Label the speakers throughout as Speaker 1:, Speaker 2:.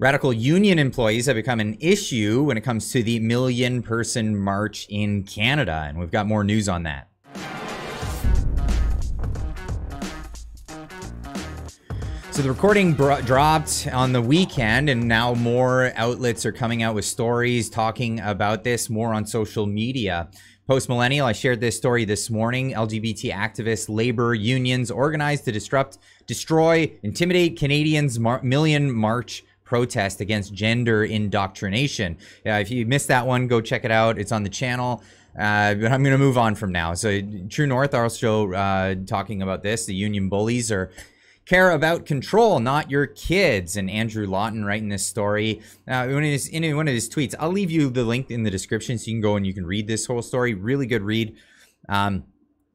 Speaker 1: Radical union employees have become an issue when it comes to the million person march in Canada, and we've got more news on that. So the recording dropped on the weekend, and now more outlets are coming out with stories talking about this, more on social media. Post Millennial, I shared this story this morning. LGBT activists, labor unions organized to disrupt, destroy, intimidate Canadians' mar million march protest against gender indoctrination. Yeah, if you missed that one, go check it out. It's on the channel. Uh, but I'm going to move on from now. So, True North also uh, talking about this. The union bullies are care about control, not your kids. And Andrew Lawton writing this story uh, in, his, in one of his tweets. I'll leave you the link in the description so you can go and you can read this whole story. Really good read. Um,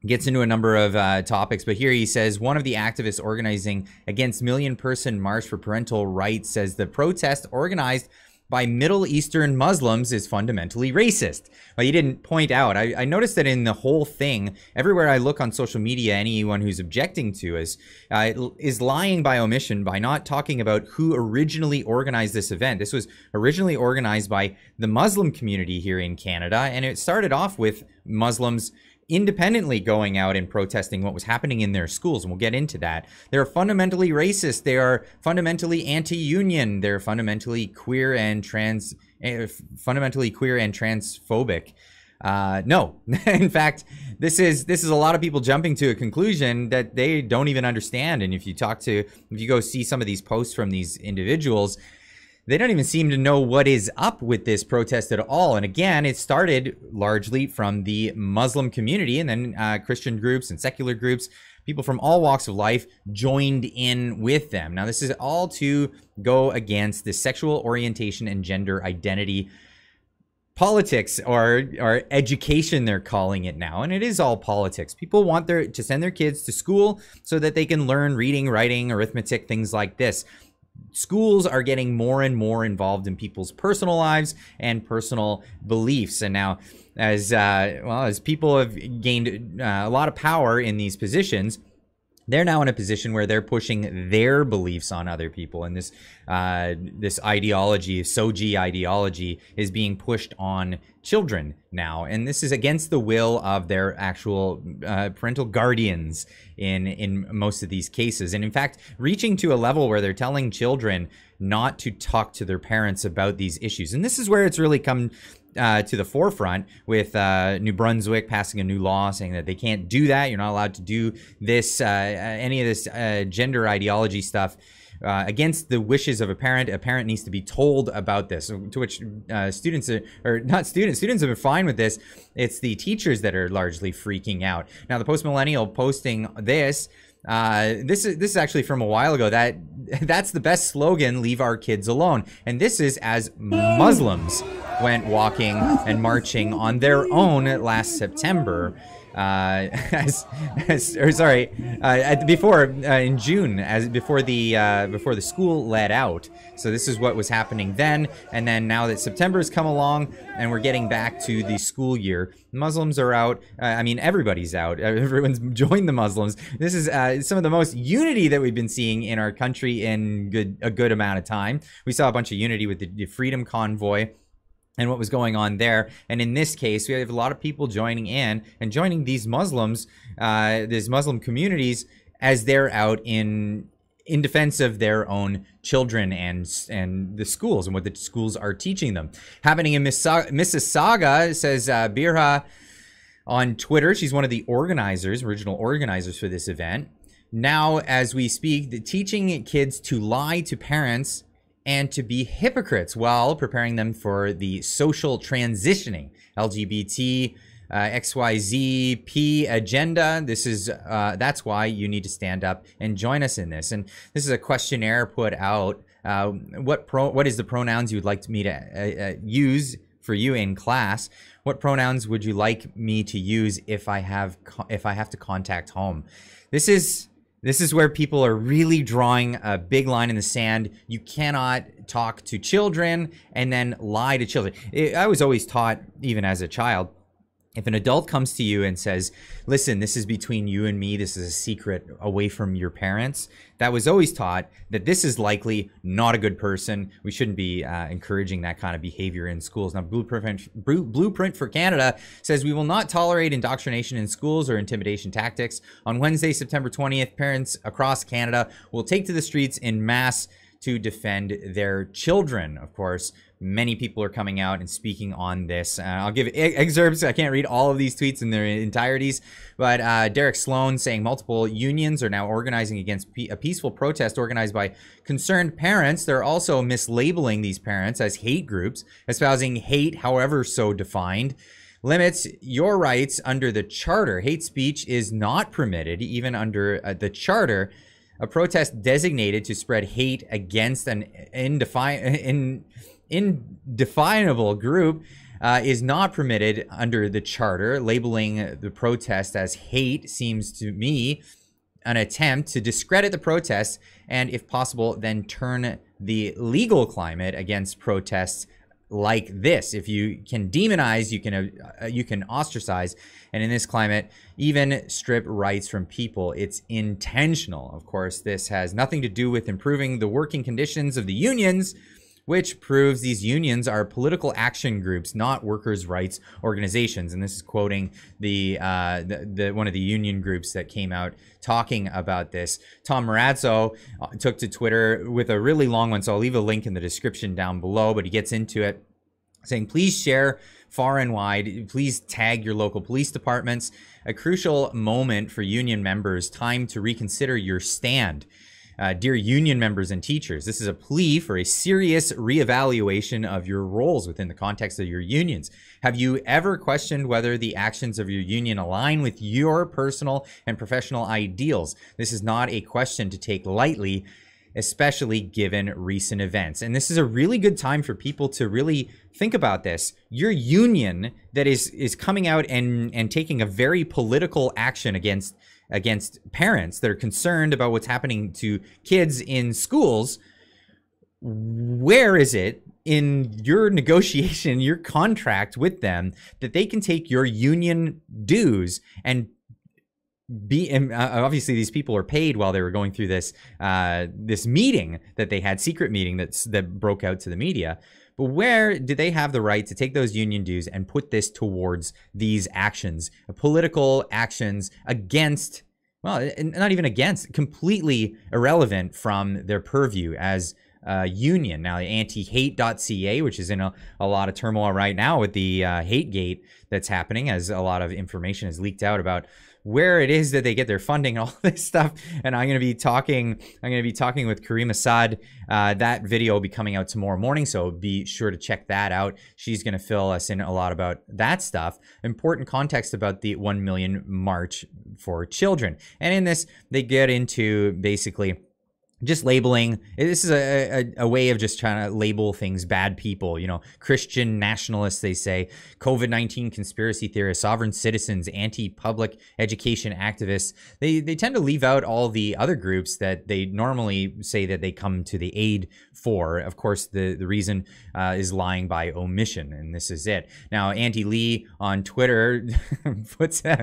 Speaker 1: gets into a number of uh, topics, but here he says one of the activists organizing against Million Person March for Parental Rights says the protest organized by Middle Eastern Muslims is fundamentally racist. Well, he didn't point out. I, I, noticed that in the whole thing, everywhere I look on social media, anyone who's objecting to is uh, is lying by omission by not talking about who originally organized this event. This was originally organized by the Muslim community here in Canada, and it started off with Muslims independently going out and protesting what was happening in their schools, and we'll get into that. They're fundamentally racist. They are fundamentally anti-union. They're fundamentally queer and trans, eh, fundamentally queer and transphobic. Uh, no, in fact, this is this is a lot of people jumping to a conclusion that they don't even understand. And if you talk to, if you go see some of these posts from these individuals, they don't even seem to know what is up with this protest at all. And again, it started largely from the Muslim community and then uh, Christian groups and secular groups. People from all walks of life joined in with them. Now, this is all to go against the sexual orientation and gender identity politics or or education they're calling it now and it is all politics people want their to send their kids to school so that they can learn reading writing arithmetic things like this schools are getting more and more involved in people's personal lives and personal beliefs. And now, as uh, well as people have gained uh, a lot of power in these positions, they're now in a position where they're pushing their beliefs on other people, and this uh, this ideology, soji ideology, is being pushed on children now, and this is against the will of their actual uh, parental guardians in in most of these cases, and in fact, reaching to a level where they're telling children not to talk to their parents about these issues, and this is where it's really come uh, to the forefront with uh, New Brunswick passing a new law saying that they can't do that. You're not allowed to do this, uh, uh any of this uh, gender ideology stuff. Uh, against the wishes of a parent, a parent needs to be told about this. To which students, are, or not students, students have been fine with this. It's the teachers that are largely freaking out. Now, the post millennial posting this uh, this is this is actually from a while ago. That that's the best slogan: "Leave our kids alone." And this is as Muslims went walking and marching on their own last September uh, as, or sorry, uh, at, before uh, in June, as before the uh, before the school let out. So this is what was happening then, and then now that September has come along and we're getting back to the school year, Muslims are out. Uh, I mean, everybody's out. Everyone's joined the Muslims. This is uh, some of the most unity that we've been seeing in our country in good a good amount of time. We saw a bunch of unity with the, the Freedom Convoy and what was going on there. And in this case, we have a lot of people joining in and joining these Muslims, uh, these Muslim communities, as they're out in in defense of their own children and and the schools and what the schools are teaching them. Happening in Missa- Mississauga says uh, Birha on Twitter. She's one of the organizers, original organizers for this event. Now, as we speak, the teaching kids to lie to parents and to be hypocrites while preparing them for the social transitioning LGBT uh, XYZP agenda. This is uh, that's why you need to stand up and join us in this. And this is a questionnaire put out. Uh, what pro? What is the pronouns you would like me to uh, uh, use for you in class? What pronouns would you like me to use if I have if I have to contact home? This is this is where people are really drawing a big line in the sand. You cannot talk to children and then lie to children. It, I was always taught, even as a child, if an adult comes to you and says, listen, this is between you and me, this is a secret away from your parents, that was always taught that this is likely not a good person. We shouldn't be uh, encouraging that kind of behavior in schools. Now, Blueprint, Blueprint for Canada says we will not tolerate indoctrination in schools or intimidation tactics. On Wednesday, September 20th, parents across Canada will take to the streets in mass to defend their children. Of course, many people are coming out and speaking on this. Uh, I'll give excerpts. I can't read all of these tweets in their entireties, but uh, Derek Sloan saying multiple unions are now organizing against a peaceful protest organized by concerned parents. They're also mislabeling these parents as hate groups, espousing hate, however so defined limits your rights under the charter. Hate speech is not permitted even under uh, the charter a protest designated to spread hate against an indefin- in, indefinable group uh, is not permitted under the charter. Labeling the protest as hate seems to me an attempt to discredit the protest, and, if possible, then turn the legal climate against protests like this. If you can demonize, you can uh, uh, you can ostracize, and in this climate, even strip rights from people. It's intentional. Of course, this has nothing to do with improving the working conditions of the unions which proves these unions are political action groups, not workers' rights organizations. And this is quoting the, uh, the, the, one of the union groups that came out talking about this. Tom Morazzo uh, took to Twitter with a really long one, so I'll leave a link in the description down below. But he gets into it, saying, "Please share." far and wide. Please tag your local police departments. A crucial moment for union members, time to reconsider your stand. Uh, dear union members and teachers, this is a plea for a serious reevaluation of your roles within the context of your unions. Have you ever questioned whether the actions of your union align with your personal and professional ideals? This is not a question to take lightly especially given recent events. And this is a really good time for people to really think about this. Your union that is is coming out and and taking a very political action against against parents that are concerned about what's happening to kids in schools. Where is it in your negotiation, your contract with them, that they can take your union dues and be and uh, obviously these people are paid while they were going through this uh, this meeting that they had secret meeting that's that broke out to the media but where do they have the right to take those union dues and put this towards these actions, political actions against, well, not even against, completely irrelevant from their purview as a uh, union. Now, anti-hate.ca, which is in a, a, lot of turmoil right now with the uh, hate gate that's happening, as a lot of information is leaked out about where it is that they get their funding and all this stuff. And I'm going to be talking, I'm going to be talking with Kareem Assad. Uh, that video will be coming out tomorrow morning. So be sure to check that out. She's going to fill us in a lot about that stuff. Important context about the 1 million march for children. And in this, they get into basically just labeling eh, this is a, a, a, way of just trying to label things bad people you know christian nationalists they say covid-19 conspiracy theorists sovereign citizens anti-public education activists they they tend to leave out all the other groups that they normally say that they come to the aid for of course the the reason uh, is lying by omission and this is it now anti lee on twitter puts uh,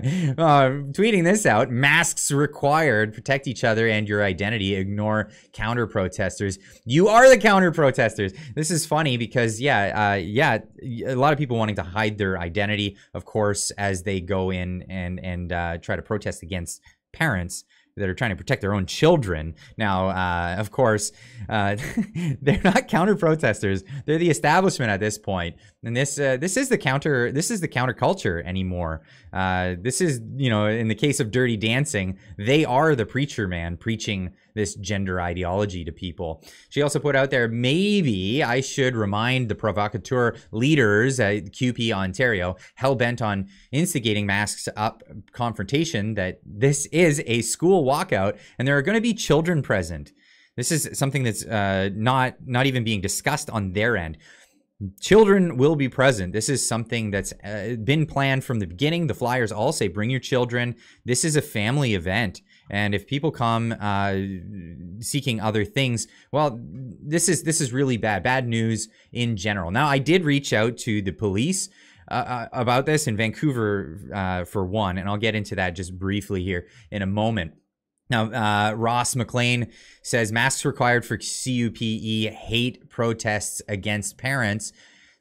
Speaker 1: tweeting this out masks required protect each other and your identity ignore counter protesters. You are the counter protesters. This is funny because yeah, uh, yeah, a lot of people wanting to hide their identity, of course, as they go in and and uh, try to protest against parents that are trying to protect their own children. Now, uh, of course, uh, they're not counter protesters. They're the establishment at this point and this uh, this is the counter this is the counterculture anymore. Uh, this is you know in the case of Dirty Dancing, they are the preacher man preaching this gender ideology to people. She also put out there maybe I should remind the provocateur leaders at QP Ontario hell bent on instigating masks up confrontation that this is a school walkout and there are going to be children present. This is something that's uh, not not even being discussed on their end children will be present. This is something that's uh, been planned from the beginning. The flyers all say, bring your children. This is a family event. And if people come uh, seeking other things, well, this is this is really bad, bad news in general. Now, I did reach out to the police uh, uh about this in Vancouver, uh, for one, and I'll get into that just briefly here in a moment. Now, uh, Ross McLean says masks required for CUPE hate protests against parents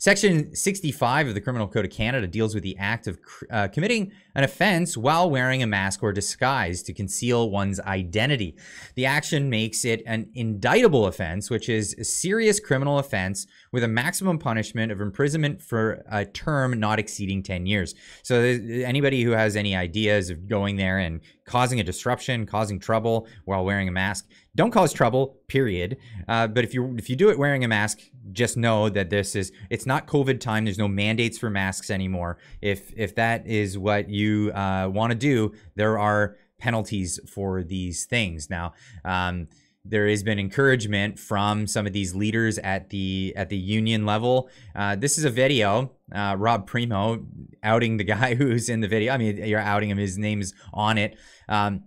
Speaker 1: Section 65 of the Criminal Code of Canada deals with the act of uh, committing an offense while wearing a mask or disguise to conceal one's identity. The action makes it an indictable offense, which is a serious criminal offense with a maximum punishment of imprisonment for a term not exceeding 10 years. So, uh, anybody who has any ideas of going there and causing a disruption, causing trouble while wearing a mask, don't cause trouble, period. Uh, but if you if you do it wearing a mask, just know that this is it's not COVID time. There's no mandates for masks anymore. If if that is what you uh, want to do, there are penalties for these things now. Um, there has been encouragement from some of these leaders at the at the union level. Uh, this is a video, uh, Rob Primo outing the guy who's in the video. I mean, you're outing him. His name's on it. Um,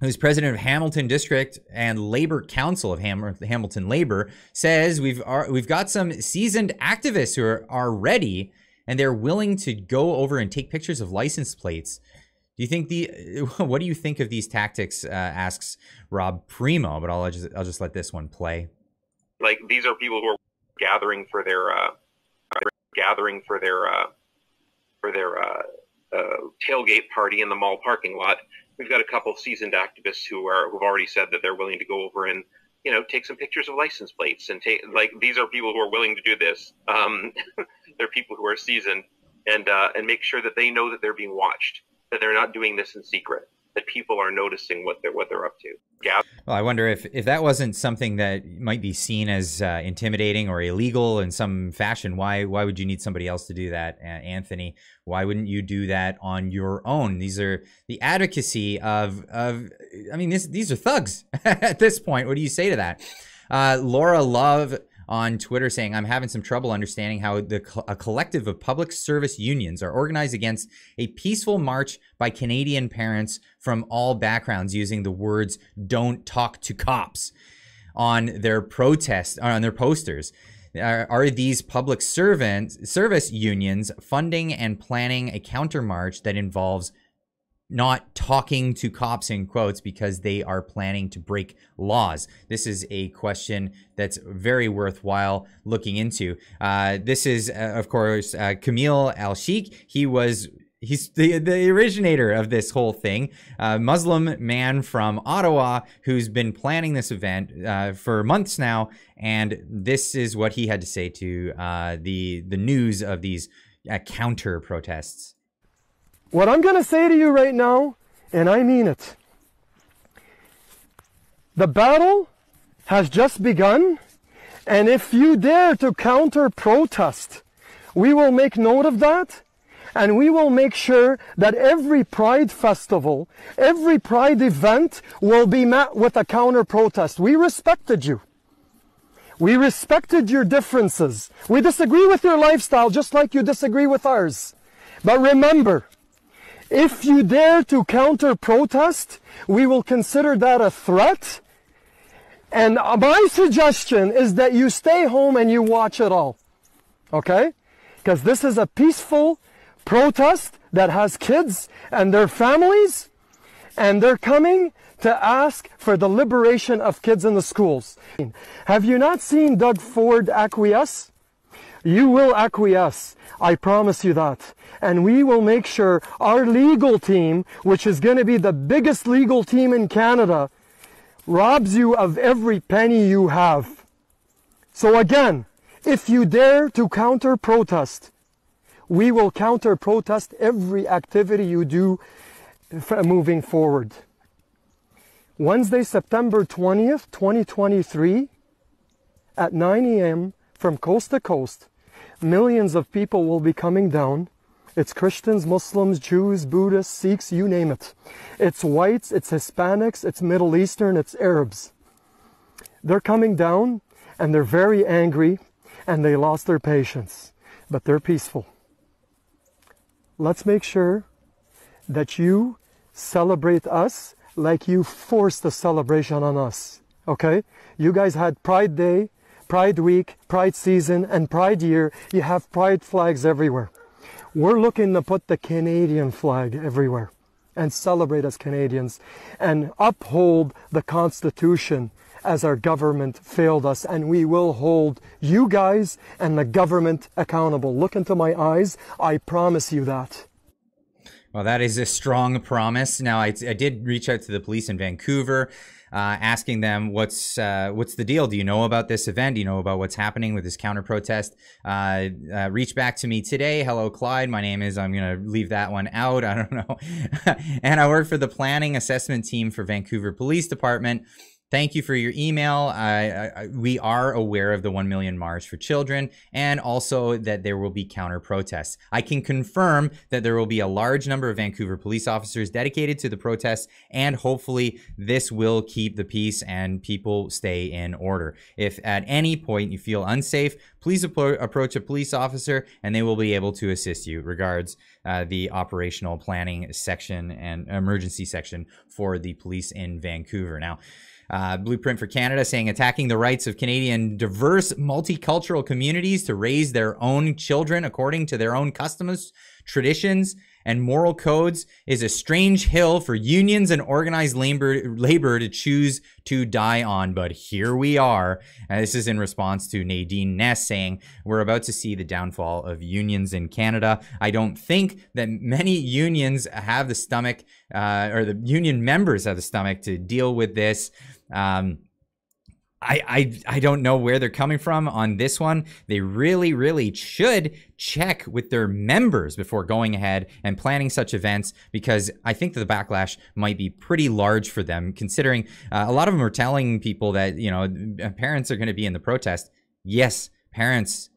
Speaker 1: who's president of Hamilton District and Labor Council of Ham- Hamilton Labor, says we've are, we've got some seasoned activists who are, are ready and they're willing to go over and take pictures of license plates. Do you think the what do you think of these tactics? Uh, asks Rob Primo, but I'll just I'll just let this one play. Like these are people who are gathering for their uh, gathering for their uh, for their uh, uh, tailgate party in the mall parking lot we've got a couple of seasoned activists who are who've already said that they're willing to go over and you know take some pictures of license plates and take like these are people who are willing to do this. Um, they're people who are seasoned and uh, and make sure that they know that they're being watched, that they're not doing this in secret that people are noticing what they're what they're up to. Yeah. Well, I wonder if if that wasn't something that might be seen as uh, intimidating or illegal in some fashion. Why why would you need somebody else to do that, Anthony? Why wouldn't you do that on your own? These are the advocacy of of. I mean, this, these are thugs at this point. What do you say to that? Uh, Laura Love on Twitter saying, I'm having some trouble understanding how the, a collective of public service unions are organized against a peaceful march by Canadian parents from all backgrounds using the words, don't talk to cops on their protest, uh, on their posters. Are, are these public servants, service unions funding and planning a counter march that involves not talking to cops in quotes because they are planning to break laws? This is a question that's very worthwhile looking into. Uh, this is, uh, of course, uh, Camille Al Sheikh. He was. He's the, the originator of this whole thing, a Muslim man from Ottawa who's been planning this event uh, for months now, and this is what he had to say to uh, the the news of these uh, counter protests.
Speaker 2: What I'm going to say to you right now, and I mean it, the battle has just begun, and if you dare to counter protest, we will make note of that and we will make sure that every pride festival, every pride event will be met with a counter protest. We respected you. We respected your differences. We disagree with your lifestyle just like you disagree with ours. But remember, if you dare to counter protest, we will consider that a threat. And my suggestion is that you stay home and you watch it all. Okay? Because this is a peaceful protest that has kids and their families, and they're coming to ask for the liberation of kids in the schools. Have you not seen Doug Ford acquiesce? you will acquiesce. I promise you that. And we will make sure our legal team, which is going to be the biggest legal team in Canada, robs you of every penny you have. So again, if you dare to counter protest, we will counter protest every activity you do moving forward. Wednesday, September 20th, 2023 at 9 a.m from coast to coast. Millions of people will be coming down. It's Christians, Muslims, Jews, Buddhists, Sikhs, you name it. It's whites, it's Hispanics, it's Middle Eastern, it's Arabs. They're coming down and they're very angry and they lost their patience, but they're peaceful. Let's make sure that you celebrate us like you forced the celebration on us. Okay? You guys had Pride Day Pride Week, Pride Season, and Pride Year, you have pride flags everywhere. We're looking to put the Canadian flag everywhere and celebrate as Canadians and uphold the Constitution as our government failed us. And we will hold you guys and the government accountable. Look into my eyes. I promise you that.
Speaker 1: Well, that is a strong promise. Now, I, I did reach out to the police in Vancouver uh, asking them what's uh, what's the deal? Do you know about this event? Do you know about what's happening with this counter protest? Uh, uh reach back to me today. Hello, Clyde. My name is. I'm gonna leave that one out. I don't know. and I work for the planning assessment team for Vancouver Police Department. Thank you for your email. I, I, we are aware of the 1 million Mars for children and also that there will be counter protests. I can confirm that there will be a large number of Vancouver police officers dedicated to the protests, and hopefully, this will keep the peace and people stay in order. If at any point you feel unsafe, please appro approach a police officer and they will be able to assist you. Regards, uh, the operational planning section and emergency section for the police in Vancouver. Now, uh, Blueprint for Canada saying attacking the rights of Canadian diverse multicultural communities to raise their own children according to their own customs, traditions, and moral codes is a strange hill for unions and organized labor, labor to choose to die on. But here we are. And this is in response to Nadine Ness saying, We're about to see the downfall of unions in Canada. I don't think that many unions have the stomach, uh, or the union members have the stomach to deal with this. Um, I, I I don't know where they're coming from on this one. They really, really should check with their members before going ahead and planning such events because I think that the backlash might be pretty large for them, considering uh, a lot of them are telling people that you know uh, parents are going to be in the protest. Yes, parents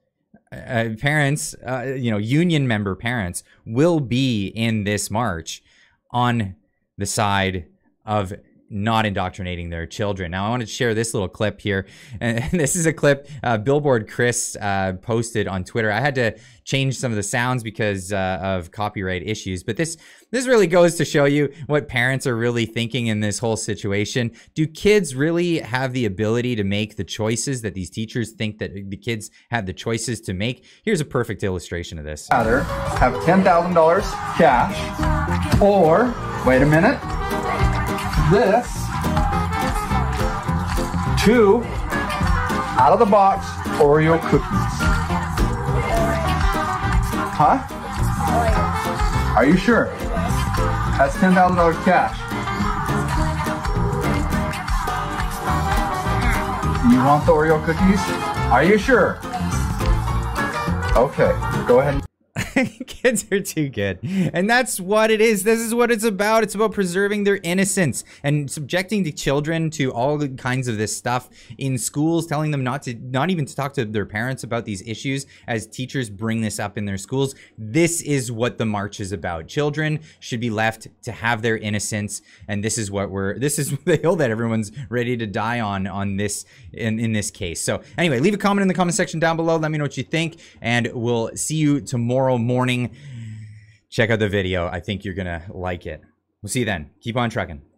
Speaker 1: uh, uh, parents, uh, you know, union member parents will be in this march on the side of not indoctrinating their children. Now, I want to share this little clip here. And this is a clip uh, Billboard Chris uh, posted on Twitter. I had to change some of the sounds because uh, of copyright issues, but this this really goes to show you what parents are really thinking in this whole situation. Do kids really have the ability to make the choices that these teachers think that the kids have the choices to make? Here's a perfect illustration of this.
Speaker 2: Either have $10,000 cash or wait a minute this two out of the box Oreo cookies. Huh? Are you sure? That's ten thousand dollars cash.
Speaker 1: You want the Oreo cookies? Are you sure? Okay, go ahead. kids are too good. And that's what it is. This is what it's about. It's about preserving their innocence and subjecting the children to all kinds of this stuff in schools, telling them not to, not even to talk to their parents about these issues as teachers bring this up in their schools. This is what the march is about. Children should be left to have their innocence. And this is what we're, this is the hill that everyone's ready to die on, on this, in, in this case. So anyway, leave a comment in the comment section down below. Let me know what you think and we'll see you tomorrow morning morning. Check out the video. I think you're going to like it. We'll see you then. Keep on trucking.